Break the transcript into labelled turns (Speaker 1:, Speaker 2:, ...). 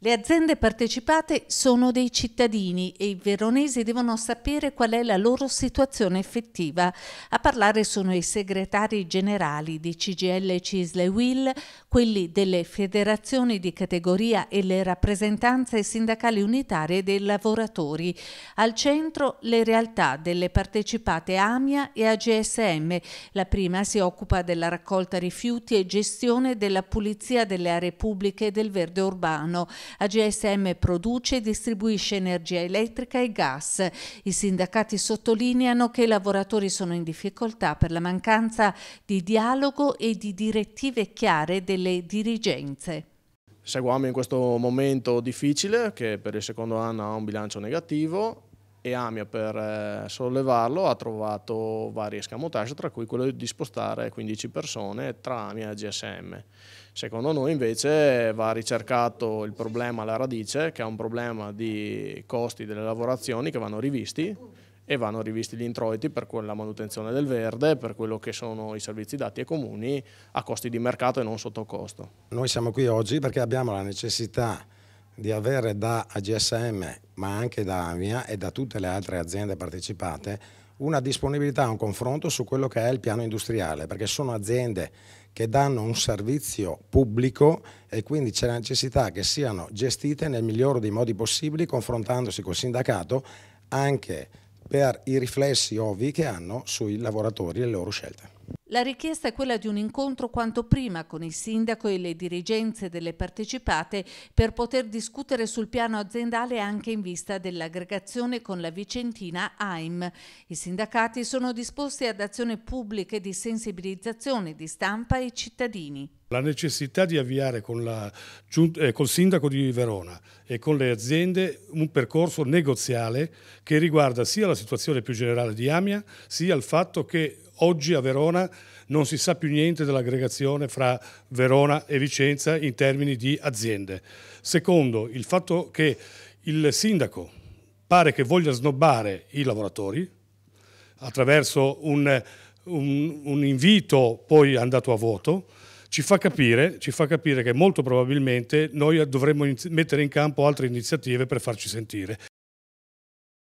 Speaker 1: Le aziende partecipate sono dei cittadini e i veronesi devono sapere qual è la loro situazione effettiva. A parlare sono i segretari generali di CGL Cisle Will, quelli delle federazioni di categoria e le rappresentanze sindacali unitarie dei lavoratori. Al centro le realtà delle partecipate AMIA e AGSM. La prima si occupa della raccolta rifiuti e gestione della pulizia delle aree pubbliche e del verde urbano. AGSM produce e distribuisce energia elettrica e gas. I sindacati sottolineano che i lavoratori sono in difficoltà per la mancanza di dialogo e di direttive chiare delle dirigenze.
Speaker 2: Seguiamo in questo momento difficile che per il secondo anno ha un bilancio negativo e Amia per eh, sollevarlo ha trovato varie scamotage, tra cui quello di spostare 15 persone tra Amia e GSM. Secondo noi invece va ricercato il problema alla radice, che è un problema di costi delle lavorazioni che vanno rivisti e vanno rivisti gli introiti per la manutenzione del verde, per quello che sono i servizi dati ai comuni a costi di mercato e non sotto costo.
Speaker 3: Noi siamo qui oggi perché abbiamo la necessità di avere da AGSM, ma anche da AMIA e da tutte le altre aziende partecipate, una disponibilità, un confronto su quello che è il piano industriale, perché sono aziende che danno un servizio pubblico e quindi c'è la necessità che siano gestite nel migliore dei modi possibili, confrontandosi col sindacato anche per i riflessi ovvi che hanno sui lavoratori e le loro scelte.
Speaker 1: La richiesta è quella di un incontro quanto prima con il sindaco e le dirigenze delle partecipate per poter discutere sul piano aziendale anche in vista dell'aggregazione con la vicentina AIM. I sindacati sono disposti ad azioni pubbliche di sensibilizzazione di stampa e cittadini.
Speaker 4: La necessità di avviare con, la, eh, col sindaco di Verona e con le aziende un percorso negoziale che riguarda sia la situazione più generale di Amia, sia il fatto che oggi a Verona non si sa più niente dell'aggregazione fra Verona e Vicenza in termini di aziende. Secondo, il fatto che il sindaco pare che voglia snobbare i lavoratori attraverso un, un, un invito poi andato a voto, ci fa capire, ci fa capire che molto probabilmente noi dovremmo mettere in campo altre iniziative per farci sentire.